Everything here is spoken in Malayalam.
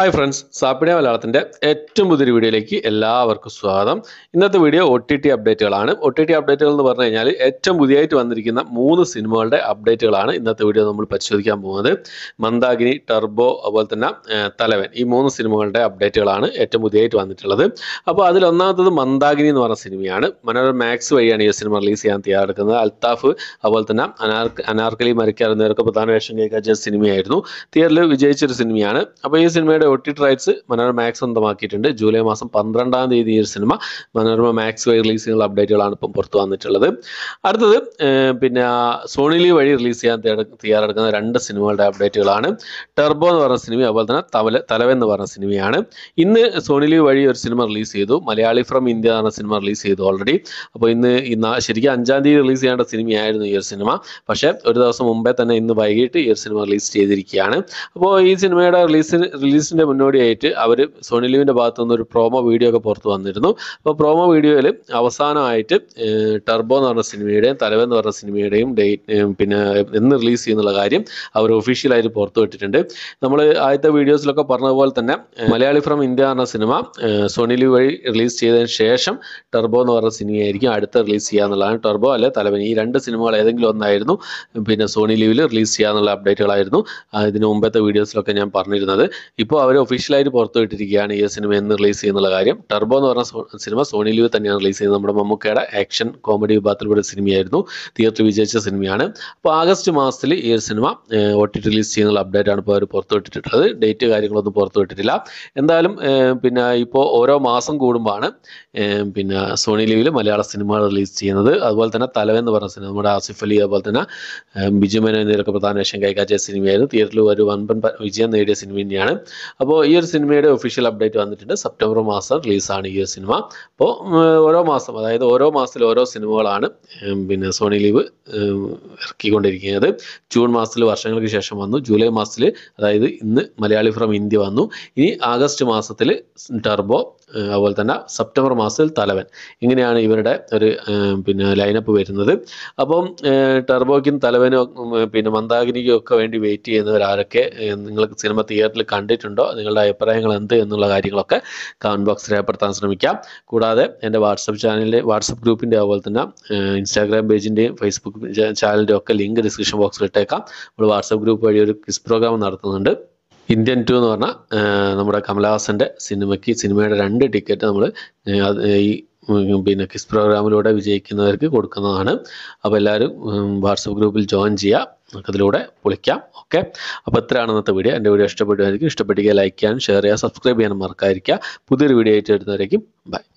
ഹായ് ഫ്രണ്ട്സ് സാപ്പിഡിയ മലയാളത്തിൻ്റെ ഏറ്റവും പുതിയൊരു വീഡിയോയിലേക്ക് എല്ലാവർക്കും സ്വാഗതം ഇന്നത്തെ വീഡിയോ ഒ ടി ടി അപ്ഡേറ്റുകളാണ് ഒ ടി ടി അപ്ഡേറ്റുകൾ എന്ന് പറഞ്ഞു കഴിഞ്ഞാൽ ഏറ്റവും പുതിയതായിട്ട് വന്നിരിക്കുന്ന മൂന്ന് സിനിമകളുടെ അപ്ഡേറ്റുകളാണ് ഇന്നത്തെ വീഡിയോ നമ്മൾ പരിശോധിക്കാൻ പോകുന്നത് മന്ദാഗിനി ടർബോ അതുപോലെ തന്നെ തലവൻ ഈ മൂന്ന് സിനിമകളുടെ അപ്ഡേറ്റുകളാണ് ഏറ്റവും പുതിയതായിട്ട് വന്നിട്ടുള്ളത് അപ്പോൾ അതിലൊന്നാമത്തത് മന്ദാഗിനി എന്ന് പറഞ്ഞ സിനിമയാണ് മനോരമ മാക്സ് വഴിയാണ് ഈ സിനിമ റിലീസ് ചെയ്യാൻ തയ്യാറെടുക്കുന്നത് അൽത്താഫ് അതുപോലെ തന്നെ അനാർക്ക് അനാർക്കലി മരിക്കാർ എന്നിവരൊക്കെ പ്രധാന വേഷം കൈക്കാച്ച സിനിമയായിരുന്നു തിയേറ്ററിൽ വിജയിച്ചൊരു സിനിമയാണ് അപ്പോൾ ഈ സിനിമയുടെ O T T rights Manorama Max സ്വന്തമാക്കിയിട്ടുണ്ട് ജൂലൈ മാസം പന്ത്രണ്ടാം തീയതി ഈ സിനിമ മനോരമ മാക്സ് വഴി റിലീസ് ചെയ്യുന്ന അപ്ഡേറ്റുകളാണ് ഇപ്പം പുറത്തു വന്നിട്ടുള്ളത് അടുത്തത് പിന്നെ സോണിലി വഴി റിലീസ് ചെയ്യാൻ തയ്യാറെടുക്കുന്ന രണ്ട് സിനിമകളുടെ അപ്ഡേറ്റുകളാണ് ടെർബോ എന്ന് പറഞ്ഞ സിനിമ അതുപോലെ തന്നെ തവല തലവ എന്ന് പറഞ്ഞ സിനിമയാണ് ഇന്ന് സോണിലി വഴി ഒരു സിനിമ റിലീസ് ചെയ്തു മലയാളി ഫ്രം ഇന്ത്യ എന്ന് പറഞ്ഞ സിനിമ റിലീസ് ചെയ്തു ഓൾറെഡി അപ്പോൾ ഇന്ന് ഇന്ന് ശരിക്കും അഞ്ചാം തീയതി റിലീസ് ചെയ്യേണ്ട സിനിമയായിരുന്നു ഈ ഒരു സിനിമ പക്ഷേ ഒരു ദിവസം മുമ്പേ തന്നെ ഇന്ന് വൈകിട്ട് ഈ ഒരു സിനിമ റിലീസ് ചെയ്തിരിക്കുകയാണ് അപ്പോൾ ഈ സിനിമയുടെ റിലീസിന് റിലീസിന് റിലീസിൻ്റെ മുന്നോടിയായിട്ട് അവർ സോണി ലിവിൻ്റെ ഭാഗത്തു നിന്നൊരു പ്രോമോ വീഡിയോ ഒക്കെ പുറത്ത് വന്നിരുന്നു അപ്പോൾ പ്രോമോ വീഡിയോയിൽ അവസാനമായിട്ട് ടർബോ എന്ന് പറഞ്ഞ സിനിമയുടെയും തലവൻ എന്ന് പറഞ്ഞ സിനിമയുടെയും ഡേറ്റ് പിന്നെ എന്ന് റിലീസ് ചെയ്യുന്നുള്ള കാര്യം അവർ ഒഫീഷ്യലായിട്ട് പുറത്തു വിട്ടിട്ടുണ്ട് നമ്മൾ ആദ്യത്തെ വീഡിയോസിലൊക്കെ പറഞ്ഞതുപോലെ തന്നെ മലയാളി ഫ്രം ഇന്ത്യ എന്ന സിനിമ സോണി ലിവ് വഴി റിലീസ് ചെയ്തതിന് ശേഷം ടർബോ എന്ന് പറഞ്ഞ സിനിമയായിരിക്കും അടുത്ത റിലീസ് ചെയ്യുക എന്നുള്ളതാണ് ടർബോ അല്ലെ തലവൻ ഈ രണ്ട് സിനിമകൾ ഏതെങ്കിലും ഒന്നായിരുന്നു പിന്നെ സോണി ലിവിൽ റിലീസ് ചെയ്യുക എന്നുള്ള അപ്ഡേറ്റുകളായിരുന്നു ഇതിന് മുമ്പത്തെ വീഡിയോസിലൊക്കെ ഞാൻ പറഞ്ഞിരുന്നത് ഇപ്പോൾ അവർ ഒഫീഷ്യലായിട്ട് പുറത്തു വിട്ടിരിക്കുകയാണ് ഈ സിനിമ എന്ന് റിലീസ് ചെയ്യുന്നുള്ള കാര്യം ടർബോ എന്ന് പറഞ്ഞ സിനിമ സോണി ലീവ് തന്നെയാണ് റിലീസ് ചെയ്യുന്നത് നമ്മുടെ മമ്മൂക്കയുടെ ആക്ഷൻ കോമഡി വിഭാഗത്തിൽപ്പെട്ട സിനിമയായിരുന്നു തിയേറ്ററിൽ വിജയിച്ച സിനിമയാണ് അപ്പോൾ ആഗസ്റ്റ് മാസത്തിൽ ഈ ഒരു സിനിമ ഒ റിലീസ് ചെയ്യുന്നുള്ള അപ്ഡേറ്റ് ആണ് ഇപ്പോൾ അവർ പുറത്തു വിട്ടിട്ടുള്ളത് ഡേറ്റ് കാര്യങ്ങളൊന്നും പുറത്തു വിട്ടിട്ടില്ല എന്തായാലും പിന്നെ ഇപ്പോൾ ഓരോ മാസം കൂടുമ്പോഴാണ് പിന്നെ സോണി ലീവിൽ മലയാള സിനിമകൾ റിലീസ് ചെയ്യുന്നത് അതുപോലെ തന്നെ തലവൻ എന്ന് പറഞ്ഞ സിനിമ നമ്മുടെ ആസിഫ് അലി അതുപോലെ തന്നെ ബിജു മേനോ എന്നിവരൊക്കെ പ്രധാന വേഷം കൈകാറ്റിയ സിനിമയായിരുന്നു തിയേറ്ററിൽ ഒരു വൻപൻ വിജയം നേടിയ സിനിമ തന്നെയാണ് അപ്പോൾ ഈ ഒരു സിനിമയുടെ ഒഫീഷ്യൽ അപ്ഡേറ്റ് വന്നിട്ടുണ്ട് സെപ്റ്റംബർ മാസം റിലീസാണ് ഈ ഒരു സിനിമ അപ്പോൾ ഓരോ മാസം അതായത് ഓരോ മാസത്തിൽ ഓരോ സിനിമകളാണ് പിന്നെ സോണി ലീവ് ഇറക്കിക്കൊണ്ടിരിക്കുന്നത് ജൂൺ മാസത്തിൽ വർഷങ്ങൾക്ക് ശേഷം വന്നു ജൂലൈ മാസത്തിൽ അതായത് ഇന്ന് മലയാളി ഫ്രം ഇന്ത്യ വന്നു ഇനി ആഗസ്റ്റ് മാസത്തിൽ ടർബോ അതുപോലെ തന്നെ സെപ്റ്റംബർ മാസത്തിൽ തലവൻ ഇങ്ങനെയാണ് ഇവരുടെ ഒരു പിന്നെ ലൈനപ്പ് വരുന്നത് അപ്പം ടർബോയ്ക്കും തലവനും പിന്നെ മന്ദാഗിനിക്കും ഒക്കെ വേണ്ടി വെയിറ്റ് ആരൊക്കെ നിങ്ങൾ സിനിമ തിയേറ്ററിൽ കണ്ടിട്ടുണ്ടോ നിങ്ങളുടെ അഭിപ്രായങ്ങൾ എന്ത് എന്നുള്ള കാര്യങ്ങളൊക്കെ കമൻറ്റ് ബോക്സ് രേഖപ്പെടുത്താൻ ശ്രമിക്കാം കൂടാതെ എൻ്റെ വാട്സപ്പ് ചാനലിലെ വാട്സപ്പ് ഗ്രൂപ്പിൻ്റെ അതുപോലെ തന്നെ ഇൻസ്റ്റാഗ്രാം പേജിൻ്റെയും ഫേസ്ബുക്ക് ചാനലിൻ്റെ ഒക്കെ ലിങ്ക് ഡിസ്ക്രിപ്ഷൻ ബോക്സിൽ ഇട്ടേക്കാം നമ്മൾ വാട്സപ്പ് ഗ്രൂപ്പ് വഴി ഒരു ക്വിസ് പ്രോഗ്രാം നടത്തുന്നുണ്ട് ഇന്ത്യൻ ടു എന്ന് പറഞ്ഞാൽ നമ്മുടെ കമലഹാസൻ്റെ സിനിമയ്ക്ക് സിനിമയുടെ രണ്ട് ടിക്കറ്റ് നമ്മൾ ഈ പിന്നെ കിസ് പ്രോഗ്രാമിലൂടെ വിജയിക്കുന്നവർക്ക് കൊടുക്കുന്നതാണ് അപ്പോൾ എല്ലാവരും വാട്സപ്പ് ഗ്രൂപ്പിൽ ജോയിൻ ചെയ്യുക അതിലൂടെ പൊളിക്കാം ഓക്കെ അപ്പോൾ ഇത്രയാണ് ഇന്നത്തെ വീഡിയോ എൻ്റെ വീഡിയോ ഇഷ്ടപ്പെടുമായിരിക്കും ഇഷ്ടപ്പെട്ടിരിക്കുക ലൈക്ക് ചെയ്യാനും ഷെയർ ചെയ്യാൻ സബ്സ്ക്രൈബ് ചെയ്യാനും മറക്കാതിരിക്കുക പുതിയൊരു വീഡിയോ ആയിട്ട് വരുന്നവരായിരിക്കും ബൈ